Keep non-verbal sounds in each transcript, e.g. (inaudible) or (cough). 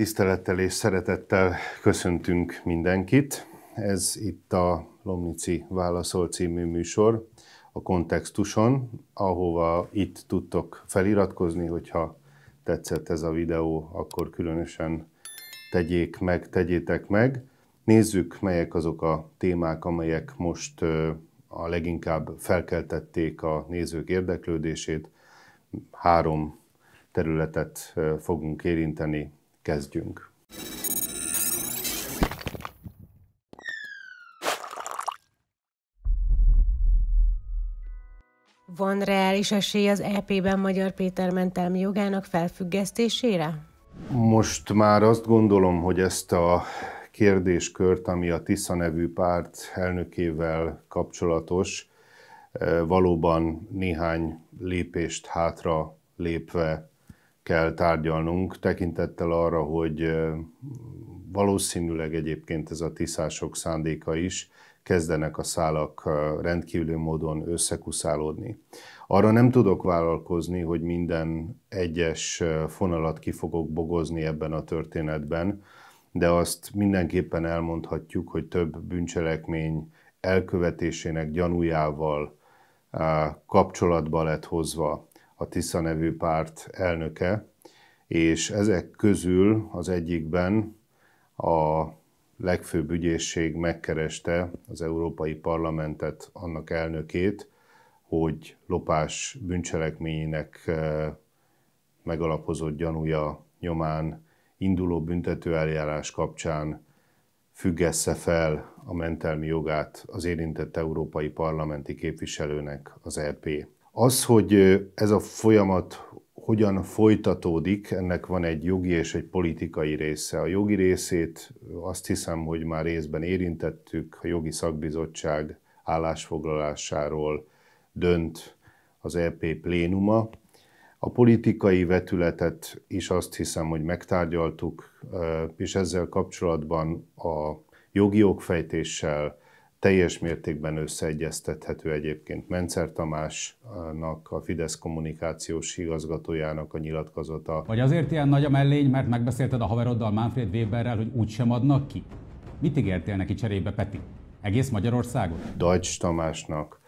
Tisztelettel és szeretettel köszöntünk mindenkit. Ez itt a Lomnici Válaszol című műsor a kontextuson, ahova itt tudtok feliratkozni, hogyha tetszett ez a videó, akkor különösen tegyék meg, tegyétek meg. Nézzük, melyek azok a témák, amelyek most a leginkább felkeltették a nézők érdeklődését. Három területet fogunk érinteni kezdjünk. Van reális esély az EP-ben Magyar Péter mentelmi jogának felfüggesztésére? Most már azt gondolom, hogy ezt a kérdéskört, ami a Tisza nevű párt elnökével kapcsolatos, eh, valóban néhány lépést hátra lépve kell tárgyalnunk, tekintettel arra, hogy valószínűleg egyébként ez a tiszások szándéka is, kezdenek a szálak rendkívül módon összekuszálódni. Arra nem tudok vállalkozni, hogy minden egyes fonalat ki fogok bogozni ebben a történetben, de azt mindenképpen elmondhatjuk, hogy több bűncselekmény elkövetésének gyanújával kapcsolatba lett hozva a Tisza nevű párt elnöke, és ezek közül az egyikben a legfőbb ügyészség megkereste az Európai Parlamentet, annak elnökét, hogy lopás bűncselekményének eh, megalapozott gyanúja nyomán induló büntetőeljárás kapcsán függesse fel a mentelmi jogát az érintett európai parlamenti képviselőnek az EP. Az, hogy ez a folyamat hogyan folytatódik, ennek van egy jogi és egy politikai része. A jogi részét azt hiszem, hogy már részben érintettük, a jogi szakbizottság állásfoglalásáról dönt az EP plénuma. A politikai vetületet is azt hiszem, hogy megtárgyaltuk, és ezzel kapcsolatban a jogi jogfejtéssel teljes mértékben összeegyeztethető egyébként Mencer Tamásnak, a Fidesz kommunikációs igazgatójának a nyilatkozata. Vagy azért ilyen nagy a mellény, mert megbeszélted a haveroddal Manfred Weberrel, hogy úgy sem adnak ki? Mit ígértél neki cserébe, Peti? Egész Magyarországot? Dajcs Tamásnak,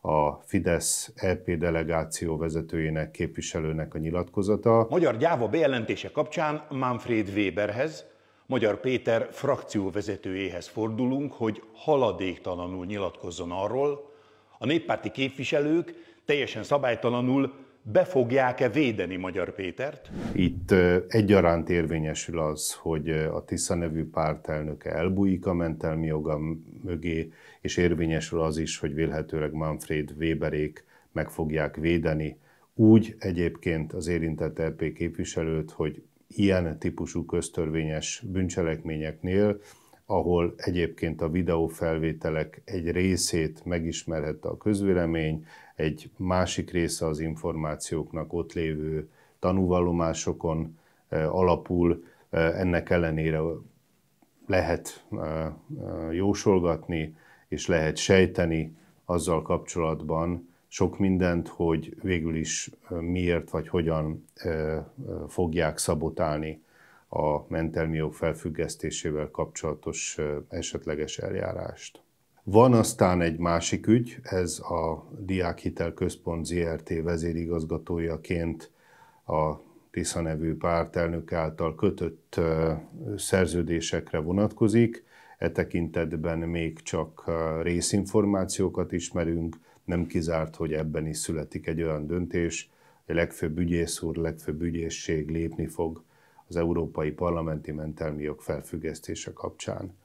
a Fidesz EP delegáció vezetőjének, képviselőnek a nyilatkozata. Magyar gyáva bejelentése kapcsán Manfred Weberhez, Magyar Péter frakcióvezetőjéhez fordulunk, hogy haladéktalanul nyilatkozzon arról, a néppárti képviselők teljesen szabálytalanul be fogják-e védeni Magyar Pétert? Itt egyaránt érvényesül az, hogy a Tisza nevű párt elnöke elbújik a mentelmi joga mögé, és érvényesül az is, hogy vélhetőleg Manfred Weberék meg fogják védeni úgy egyébként az érintett RP képviselőt, hogy ilyen típusú köztörvényes bűncselekményeknél, ahol egyébként a videófelvételek egy részét megismerhette a közvélemény, egy másik része az információknak ott lévő tanúvallomásokon e, alapul, e, ennek ellenére lehet e, jósolgatni és lehet sejteni azzal kapcsolatban, sok mindent, hogy végül is miért vagy hogyan fogják szabotálni a mentelmi jog felfüggesztésével kapcsolatos esetleges eljárást. Van aztán egy másik ügy, ez a Diákhitel Központ ZRT vezérigazgatójaként a Tisza nevű pártelnök által kötött szerződésekre vonatkozik. E tekintetben még csak részinformációkat ismerünk, nem kizárt, hogy ebben is születik egy olyan döntés, hogy a legfőbb ügyész úr, legfőbb ügyészség lépni fog az európai parlamenti mentelmi jog felfüggesztése kapcsán.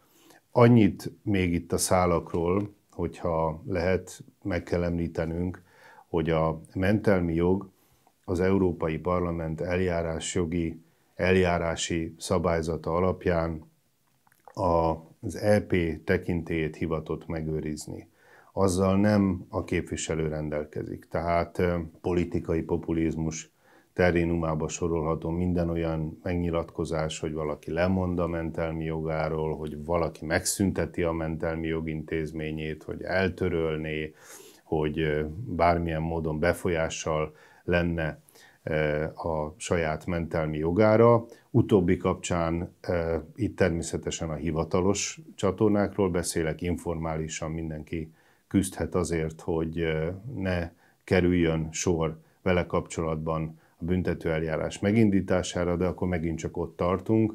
Annyit még itt a szálakról, hogyha lehet, meg kell említenünk, hogy a mentelmi jog az Európai Parlament eljárásjogi, eljárási szabályzata alapján az EP tekintélyét hivatott megőrizni azzal nem a képviselő rendelkezik. Tehát politikai populizmus terénumába sorolható minden olyan megnyilatkozás, hogy valaki lemond a mentelmi jogáról, hogy valaki megszünteti a mentelmi jogintézményét, hogy eltörölné, hogy bármilyen módon befolyással lenne a saját mentelmi jogára. Utóbbi kapcsán itt természetesen a hivatalos csatornákról beszélek, informálisan mindenki küzdhet azért, hogy ne kerüljön sor vele kapcsolatban a büntetőeljárás megindítására, de akkor megint csak ott tartunk,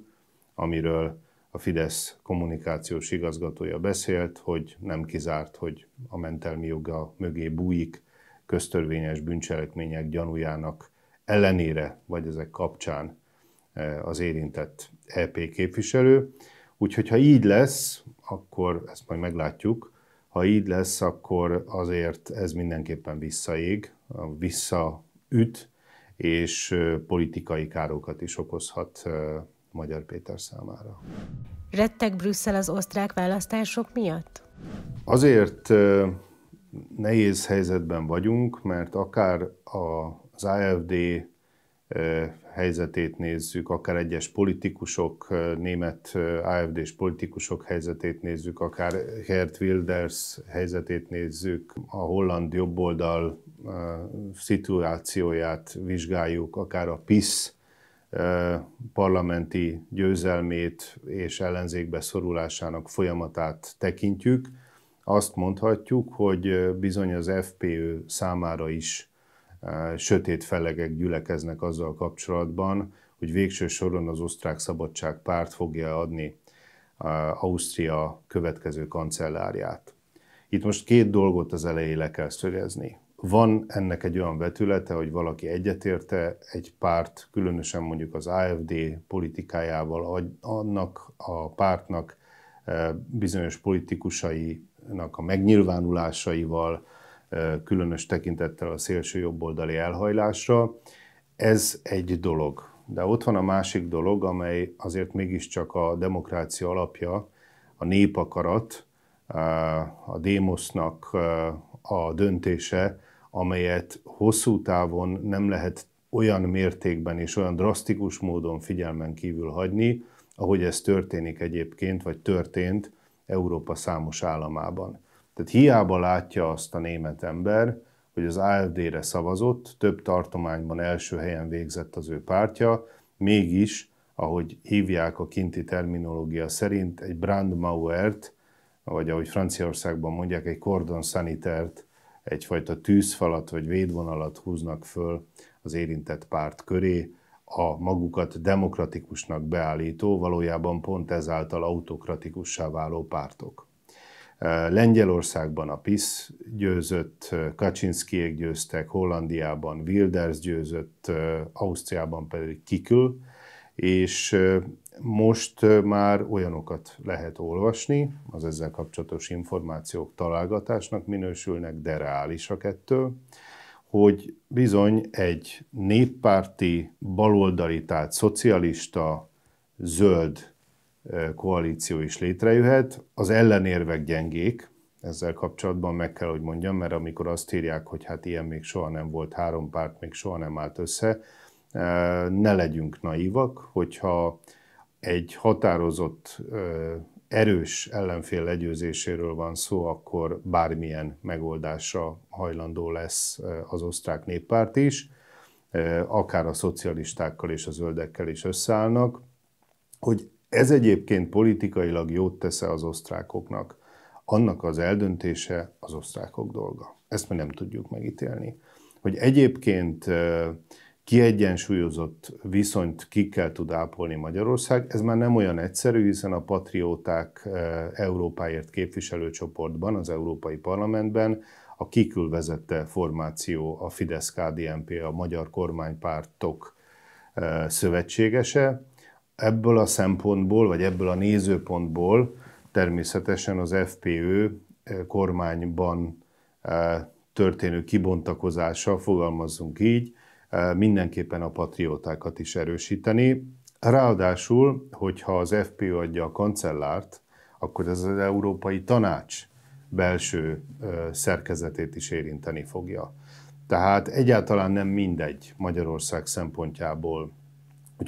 amiről a Fidesz kommunikációs igazgatója beszélt, hogy nem kizárt, hogy a mentelmi joga mögé bújik köztörvényes bűncselekmények gyanújának ellenére, vagy ezek kapcsán az érintett EP képviselő. Úgyhogy ha így lesz, akkor ezt majd meglátjuk, ha így lesz, akkor azért ez mindenképpen visszaég, visszaüt, és politikai károkat is okozhat Magyar Péter számára. Rettek Brüsszel az osztrák választások miatt? Azért nehéz helyzetben vagyunk, mert akár az AFD helyzetét nézzük, akár egyes politikusok, német AFD-s politikusok helyzetét nézzük, akár Gert Wilders helyzetét nézzük, a holland jobboldal szituációját vizsgáljuk, akár a PISZ parlamenti győzelmét és ellenzékbe szorulásának folyamatát tekintjük, azt mondhatjuk, hogy bizony az FPÖ számára is sötét felegek gyülekeznek azzal kapcsolatban, hogy végső soron az osztrák szabadság párt fogja adni Ausztria következő kancellárját. Itt most két dolgot az elejé le kell szögezni. Van ennek egy olyan vetülete, hogy valaki egyetérte egy párt, különösen mondjuk az AFD politikájával, annak a pártnak bizonyos politikusainak a megnyilvánulásaival, különös tekintettel a szélső jobboldali elhajlásra. Ez egy dolog. De ott van a másik dolog, amely azért mégiscsak a demokrácia alapja, a népakarat, a démosznak a döntése, amelyet hosszú távon nem lehet olyan mértékben és olyan drasztikus módon figyelmen kívül hagyni, ahogy ez történik egyébként, vagy történt Európa számos államában. Tehát hiába látja azt a német ember, hogy az AFD-re szavazott, több tartományban első helyen végzett az ő pártja, mégis, ahogy hívják a kinti terminológia szerint, egy brandmauert, vagy ahogy Franciaországban mondják, egy cordon sanitert, egyfajta tűzfalat vagy védvonalat húznak föl az érintett párt köré, a magukat demokratikusnak beállító, valójában pont ezáltal autokratikussá váló pártok. Lengyelországban a PISZ győzött, Kaczynszkiek győztek, Hollandiában Wilders győzött, Ausztriában pedig Kikül, és most már olyanokat lehet olvasni, az ezzel kapcsolatos információk találgatásnak minősülnek, de reálisak ettől, hogy bizony egy néppárti, baloldali, tehát szocialista, zöld koalíció is létrejöhet. Az ellenérvek gyengék, ezzel kapcsolatban meg kell, hogy mondjam, mert amikor azt írják, hogy hát ilyen még soha nem volt, három párt még soha nem állt össze, ne legyünk naívak, hogyha egy határozott, erős ellenfél legyőzéséről van szó, akkor bármilyen megoldásra hajlandó lesz az osztrák néppárt is, akár a szocialistákkal és a zöldekkel is összeállnak, hogy ez egyébként politikailag jót tesz -e az osztrákoknak. Annak az eldöntése az osztrákok dolga. Ezt mi nem tudjuk megítélni. Hogy egyébként kiegyensúlyozott viszonyt ki kell tud ápolni Magyarország, ez már nem olyan egyszerű, hiszen a patrióták Európáért képviselőcsoportban, az Európai Parlamentben a kikül vezette formáció, a fidesz kdnp a magyar kormánypártok szövetségese, ebből a szempontból, vagy ebből a nézőpontból természetesen az FPÖ eh, kormányban eh, történő kibontakozása, fogalmazzunk így, eh, mindenképpen a patriótákat is erősíteni. Ráadásul, hogyha az FPÖ adja a kancellárt, akkor ez az Európai Tanács belső szerkezetét is érinteni fogja. Tehát egyáltalán nem mindegy Magyarország szempontjából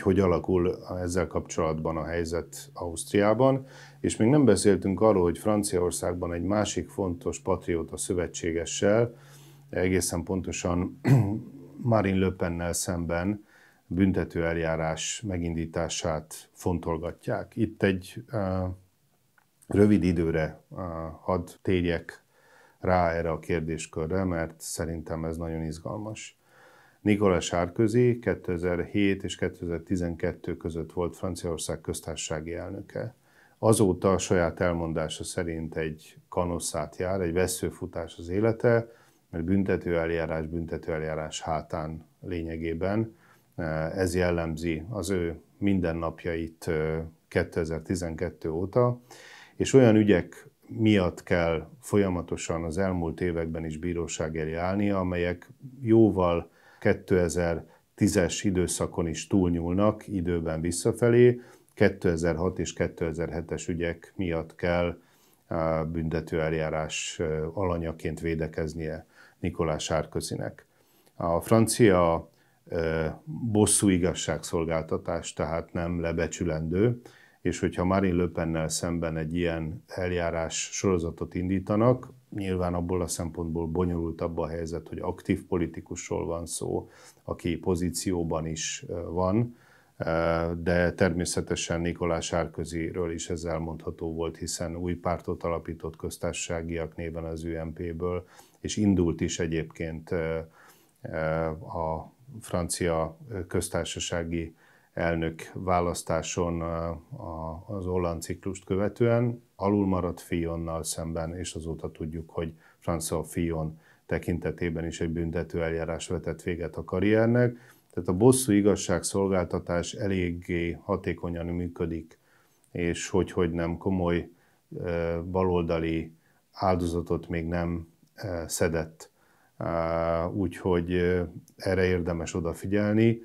hogy hogy alakul ezzel kapcsolatban a helyzet Ausztriában, és még nem beszéltünk arról, hogy Franciaországban egy másik fontos patrióta szövetségessel, egészen pontosan (clears throat) Marine Le Pennel szemben büntetőeljárás megindítását fontolgatják. Itt egy uh, rövid időre uh, hadd térjek rá erre a kérdéskörre, mert szerintem ez nagyon izgalmas. Nikola Sárközi 2007 és 2012 között volt Franciaország köztársasági elnöke. Azóta a saját elmondása szerint egy kanosszát jár, egy veszőfutás az élete, mert büntető eljárás, büntető eljárás hátán lényegében. Ez jellemzi az ő mindennapjait 2012 óta, és olyan ügyek miatt kell folyamatosan az elmúlt években is bíróság elé állnia, amelyek jóval 2010-es időszakon is túlnyúlnak időben visszafelé, 2006 és 2007-es ügyek miatt kell eljárás alanyaként védekeznie Nikolás Sárközinek. A francia bosszú igazságszolgáltatás tehát nem lebecsülendő, és hogyha Marine Le Pennel szemben egy ilyen eljárás sorozatot indítanak, nyilván abból a szempontból bonyolultabb a helyzet, hogy aktív politikusról van szó, aki pozícióban is van, de természetesen Nikolás Sárköziről is ez elmondható volt, hiszen új pártot alapított köztársaságiak néven az UMP-ből, és indult is egyébként a francia köztársasági elnök választáson az Ollán ciklust követően, alul maradt Fionnal szemben, és azóta tudjuk, hogy François Fion tekintetében is egy büntető eljárás vetett véget a karriernek. Tehát a bosszú igazságszolgáltatás eléggé hatékonyan működik, és hogy, hogy nem komoly baloldali áldozatot még nem szedett. Úgyhogy erre érdemes odafigyelni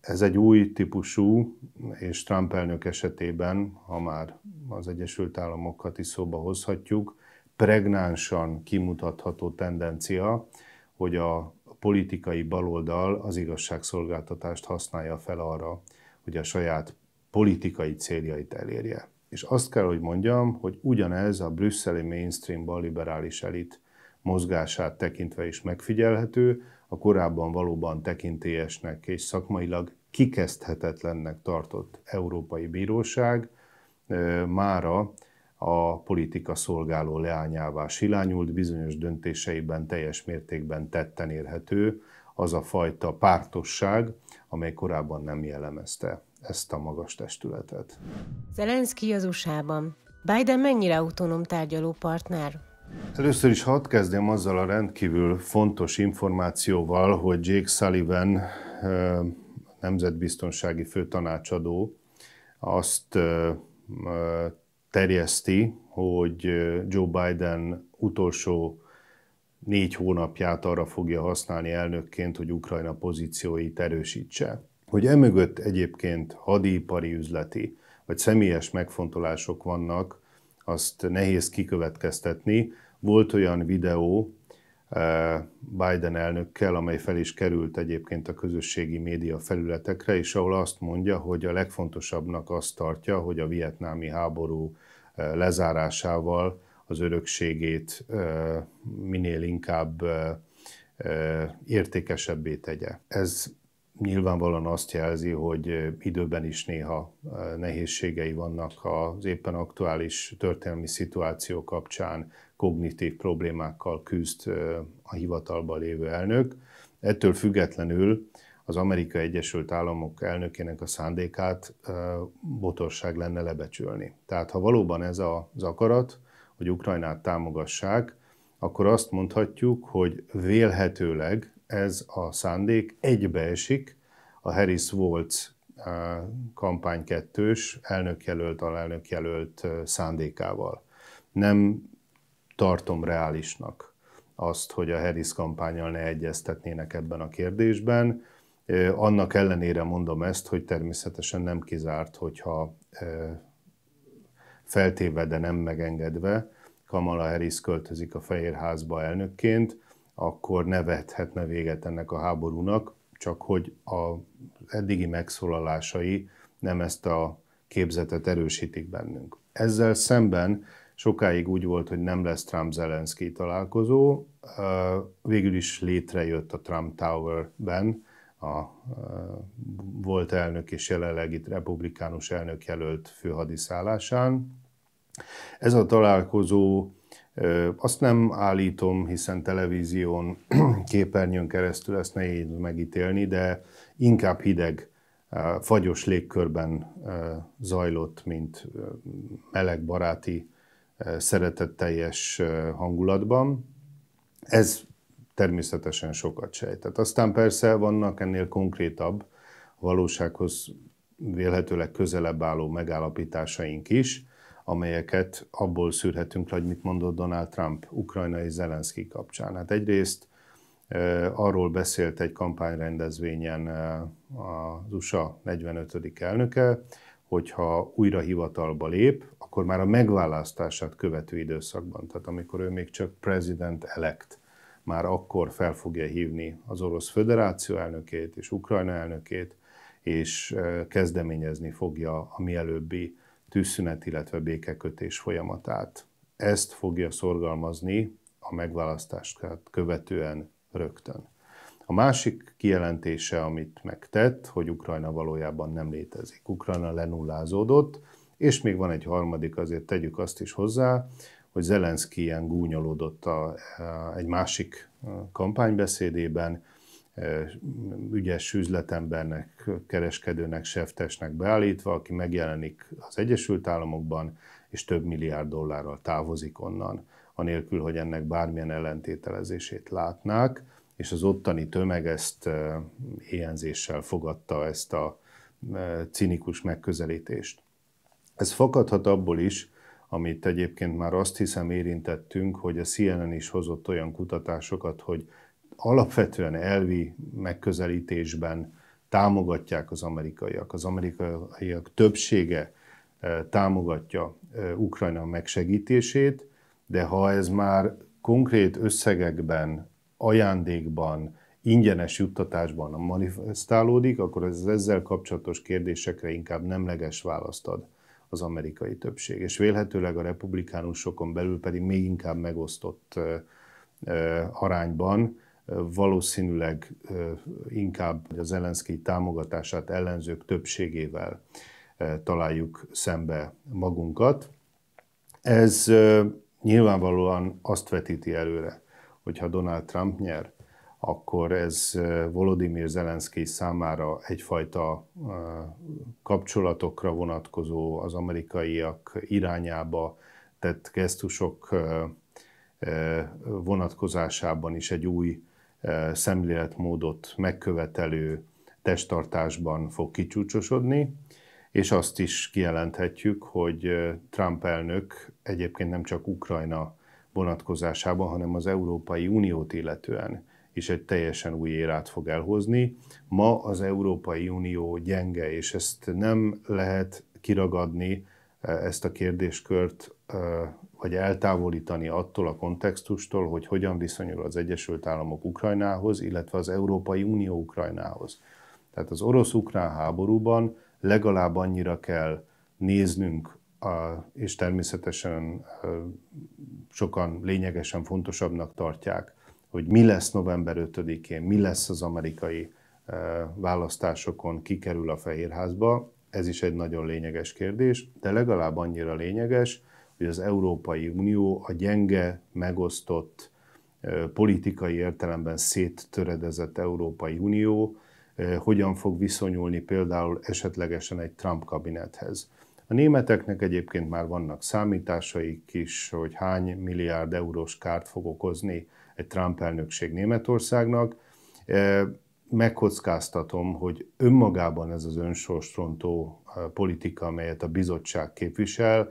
ez egy új típusú, és Trump elnök esetében, ha már az Egyesült Államokat is szóba hozhatjuk, pregnánsan kimutatható tendencia, hogy a politikai baloldal az igazságszolgáltatást használja fel arra, hogy a saját politikai céljait elérje. És azt kell, hogy mondjam, hogy ugyanez a brüsszeli mainstream balliberális elit mozgását tekintve is megfigyelhető, a korábban valóban tekintélyesnek és szakmailag kikezdhetetlennek tartott Európai Bíróság mára a politika szolgáló leányává silányult, bizonyos döntéseiben teljes mértékben tetten érhető az a fajta pártosság, amely korábban nem jellemezte ezt a magas testületet. Zelenszky az USA-ban. Biden mennyire autonóm tárgyaló partner? Először is hadd kezdjem azzal a rendkívül fontos információval, hogy Jake Sullivan nemzetbiztonsági főtanácsadó azt terjeszti, hogy Joe Biden utolsó négy hónapját arra fogja használni elnökként, hogy Ukrajna pozícióit erősítse. Hogy emögött egyébként hadipari üzleti vagy személyes megfontolások vannak, azt nehéz kikövetkeztetni. Volt olyan videó eh, Biden elnökkel, amely fel is került egyébként a közösségi média felületekre, és ahol azt mondja, hogy a legfontosabbnak azt tartja, hogy a vietnámi háború eh, lezárásával az örökségét eh, minél inkább értékesebbé tegye. Ez nyilvánvalóan azt jelzi, hogy időben is néha nehézségei vannak az éppen aktuális történelmi szituáció kapcsán, kognitív problémákkal küzd a hivatalban lévő elnök. Ettől függetlenül az Amerikai Egyesült Államok elnökének a szándékát botorság lenne lebecsülni. Tehát ha valóban ez az akarat, hogy Ukrajnát támogassák, akkor azt mondhatjuk, hogy vélhetőleg ez a szándék egybeesik a Harris volt eh, kampány kettős elnökjelölt, alelnökjelölt eh, szándékával. Nem tartom reálisnak azt, hogy a Harris kampányal ne egyeztetnének ebben a kérdésben. Eh, annak ellenére mondom ezt, hogy természetesen nem kizárt, hogyha feltéve, de nem megengedve Kamala Harris költözik a Fehérházba elnökként, akkor ne vethetne véget ennek a háborúnak, csak hogy a eddigi megszólalásai nem ezt a képzetet erősítik bennünk. Ezzel szemben sokáig úgy volt, hogy nem lesz trump zelenski találkozó, végül is létrejött a Trump Tower-ben, a volt elnök és itt republikánus elnök jelölt főhadiszállásán. Ez a találkozó azt nem állítom, hiszen televízión, (clears throat) képernyőn keresztül ezt nehéz megítélni, de inkább hideg, fagyos légkörben zajlott, mint meleg baráti, szeretetteljes hangulatban. Ez természetesen sokat sejtett. Aztán persze vannak ennél konkrétabb, valósághoz vélhetőleg közelebb álló megállapításaink is, amelyeket abból szűrhetünk le, hogy mit mondott Donald Trump Ukrajna és Zelenszky kapcsán. Hát egyrészt arról beszélt egy kampányrendezvényen az USA 45. elnöke, hogyha újra hivatalba lép, akkor már a megválasztását követő időszakban, tehát amikor ő még csak president elect, már akkor fel fogja hívni az Orosz Föderáció elnökét és Ukrajna elnökét, és kezdeményezni fogja a mielőbbi tűzszünet, illetve békekötés folyamatát. Ezt fogja szorgalmazni a megválasztást követően rögtön. A másik kijelentése, amit megtett, hogy Ukrajna valójában nem létezik. Ukrajna lenullázódott, és még van egy harmadik, azért tegyük azt is hozzá, hogy Zelenszky ilyen gúnyolódott a, a, egy másik kampánybeszédében, ügyes üzletembernek, kereskedőnek, seftesnek beállítva, aki megjelenik az Egyesült Államokban, és több milliárd dollárral távozik onnan, anélkül, hogy ennek bármilyen ellentételezését látnák, és az ottani tömeg ezt éjenzéssel fogadta ezt a cinikus megközelítést. Ez fakadhat abból is, amit egyébként már azt hiszem érintettünk, hogy a CNN is hozott olyan kutatásokat, hogy alapvetően elvi megközelítésben támogatják az amerikaiak. Az amerikaiak többsége e, támogatja e, Ukrajna megsegítését, de ha ez már konkrét összegekben, ajándékban, ingyenes juttatásban manifestálódik, akkor ez ezzel kapcsolatos kérdésekre inkább nemleges választ ad az amerikai többség. És vélhetőleg a republikánusokon belül pedig még inkább megosztott e, arányban valószínűleg inkább az Zelenszky támogatását ellenzők többségével találjuk szembe magunkat. Ez nyilvánvalóan azt vetíti előre, hogyha Donald Trump nyer, akkor ez Volodymyr Zelenszky számára egyfajta kapcsolatokra vonatkozó az amerikaiak irányába tett gesztusok vonatkozásában is egy új szemléletmódot megkövetelő testtartásban fog kicsúcsosodni, és azt is kijelenthetjük, hogy Trump elnök egyébként nem csak Ukrajna vonatkozásában, hanem az Európai Uniót illetően is egy teljesen új érát fog elhozni. Ma az Európai Unió gyenge, és ezt nem lehet kiragadni, ezt a kérdéskört vagy eltávolítani attól a kontextustól, hogy hogyan viszonyul az Egyesült Államok Ukrajnához, illetve az Európai Unió Ukrajnához. Tehát az orosz-ukrán háborúban legalább annyira kell néznünk, és természetesen sokan lényegesen fontosabbnak tartják, hogy mi lesz november 5-én, mi lesz az amerikai választásokon, kikerül a Fehérházba, ez is egy nagyon lényeges kérdés, de legalább annyira lényeges, hogy az Európai Unió a gyenge, megosztott, politikai értelemben széttöredezett Európai Unió hogyan fog viszonyulni például esetlegesen egy Trump kabinethez. A németeknek egyébként már vannak számításaik is, hogy hány milliárd eurós kárt fog okozni egy Trump elnökség Németországnak. Megkockáztatom, hogy önmagában ez az önsorsrontó politika, amelyet a bizottság képvisel,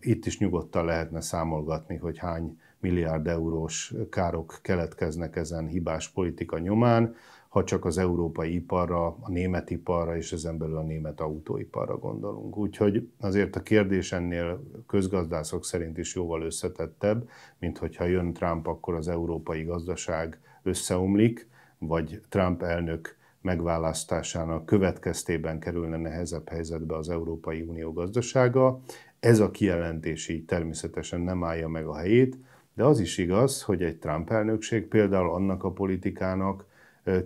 itt is nyugodtan lehetne számolgatni, hogy hány milliárd eurós károk keletkeznek ezen hibás politika nyomán, ha csak az európai iparra, a német iparra és ezen belül a német autóiparra gondolunk. Úgyhogy azért a kérdés ennél közgazdászok szerint is jóval összetettebb, mint hogyha jön Trump, akkor az európai gazdaság összeomlik, vagy Trump elnök megválasztásának következtében kerülne nehezebb helyzetbe az Európai Unió gazdasága, ez a kijelentés így természetesen nem állja meg a helyét, de az is igaz, hogy egy Trump elnökség például annak a politikának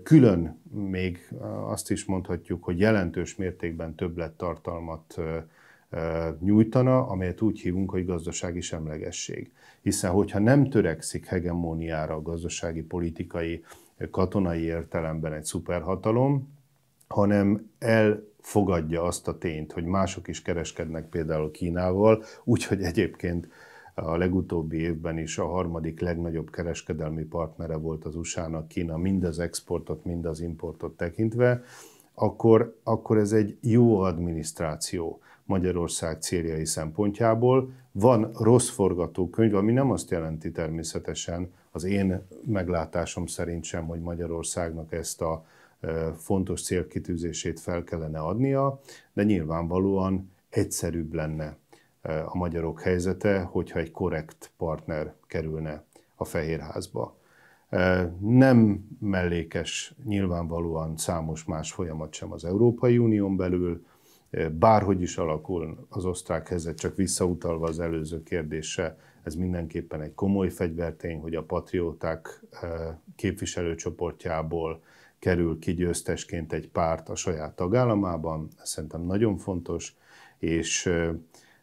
külön még azt is mondhatjuk, hogy jelentős mértékben többlettartalmat nyújtana, amelyet úgy hívunk, hogy gazdasági semlegesség. Hiszen hogyha nem törekszik hegemóniára a gazdasági, politikai, katonai értelemben egy szuperhatalom, hanem el fogadja azt a tényt, hogy mások is kereskednek például Kínával, úgyhogy egyébként a legutóbbi évben is a harmadik legnagyobb kereskedelmi partnere volt az USA-nak Kína, mind az exportot, mind az importot tekintve, akkor, akkor ez egy jó adminisztráció Magyarország céljai szempontjából. Van rossz forgatókönyv, ami nem azt jelenti természetesen az én meglátásom szerint sem, hogy Magyarországnak ezt a fontos célkitűzését fel kellene adnia, de nyilvánvalóan egyszerűbb lenne a magyarok helyzete, hogyha egy korrekt partner kerülne a Fehérházba. Nem mellékes nyilvánvalóan számos más folyamat sem az Európai Unión belül, bárhogy is alakul az osztrák helyzet, csak visszautalva az előző kérdésre, ez mindenképpen egy komoly fegyvertény, hogy a patrióták képviselőcsoportjából kerül ki győztesként egy párt a saját tagállamában, ez szerintem nagyon fontos, és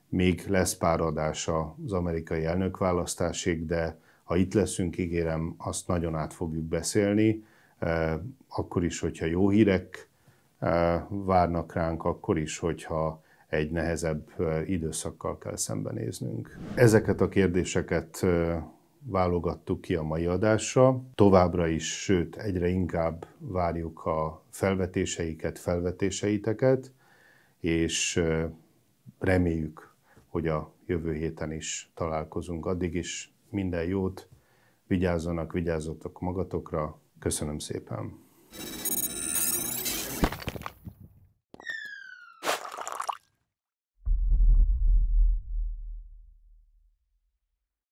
még lesz pár adása az amerikai elnökválasztásig, de ha itt leszünk, ígérem, azt nagyon át fogjuk beszélni, akkor is, hogyha jó hírek várnak ránk, akkor is, hogyha egy nehezebb időszakkal kell szembenéznünk. Ezeket a kérdéseket válogattuk ki a mai adásra. Továbbra is, sőt, egyre inkább várjuk a felvetéseiket, felvetéseiteket, és reméljük, hogy a jövő héten is találkozunk. Addig is minden jót, vigyázzanak, vigyázzatok magatokra. Köszönöm szépen!